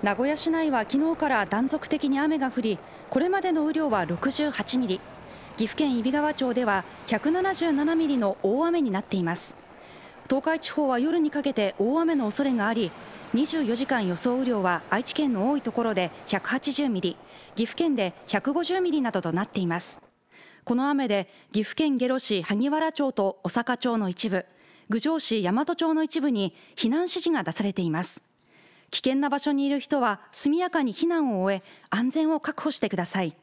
名古屋市内は昨日から断続的に雨が降りこれまでの雨量は68ミリ岐阜県揖斐川町では177ミリの大雨になっています東海地方は夜にかけて大雨の恐れがあり24時間予想雨量は愛知県の多いところで180ミリ岐阜県で150ミリなどとなっていますこの雨で岐阜県下呂市萩原町と小坂町の一部郡上市大和町の一部に避難指示が出されています危険な場所にいる人は速やかに避難を終え安全を確保してください。